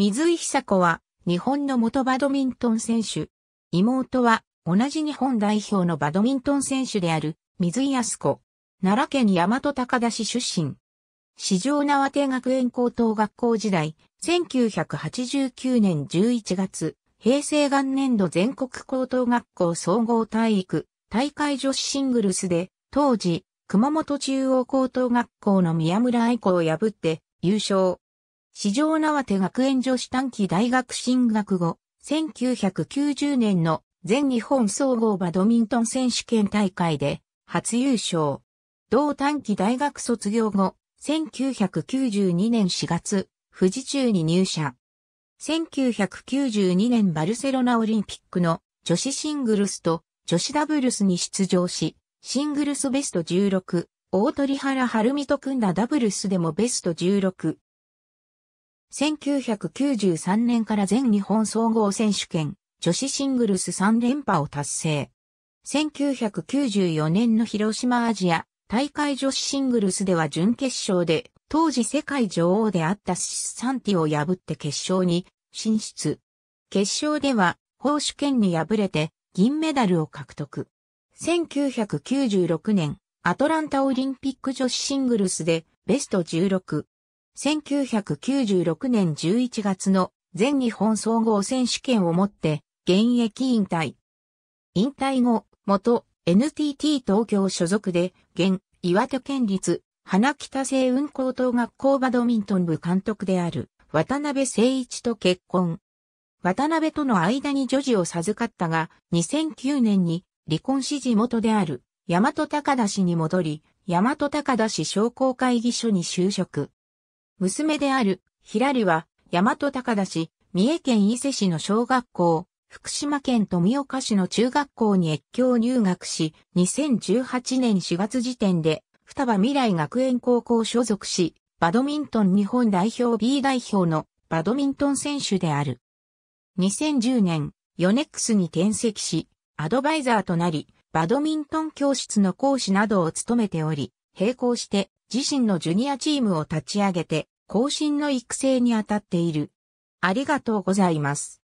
水井久子は日本の元バドミントン選手。妹は同じ日本代表のバドミントン選手である水井康子。奈良県大和高田市出身。四条縄手学園高等学校時代、1989年11月、平成元年度全国高等学校総合体育、大会女子シングルスで、当時、熊本中央高等学校の宮村愛子を破って優勝。市場縄手学園女子短期大学進学後、1990年の全日本総合バドミントン選手権大会で初優勝。同短期大学卒業後、1992年4月、富士中に入社。1992年バルセロナオリンピックの女子シングルスと女子ダブルスに出場し、シングルスベスト16、大鳥原春美と組んだダブルスでもベスト16、1993年から全日本総合選手権、女子シングルス3連覇を達成。1994年の広島アジア大会女子シングルスでは準決勝で、当時世界女王であったシスサンティを破って決勝に進出。決勝では、報手権に敗れて銀メダルを獲得。1996年、アトランタオリンピック女子シングルスでベスト16。1996年11月の全日本総合選手権をもって現役引退。引退後、元 NTT 東京所属で、現岩手県立花北西運高等学校バドミントン部監督である渡辺誠一と結婚。渡辺との間に女児を授かったが、2009年に離婚指示元である大和高田氏に戻り、大和高田氏商工会議所に就職。娘である、ひらりは、大和高田市、三重県伊勢市の小学校、福島県富岡市の中学校に越境入学し、2018年4月時点で、双葉未来学園高校所属し、バドミントン日本代表 B 代表のバドミントン選手である。2010年、ヨネックスに転籍し、アドバイザーとなり、バドミントン教室の講師などを務めており、並行して自身のジュニアチームを立ち上げて、後進の育成に当たっている。ありがとうございます。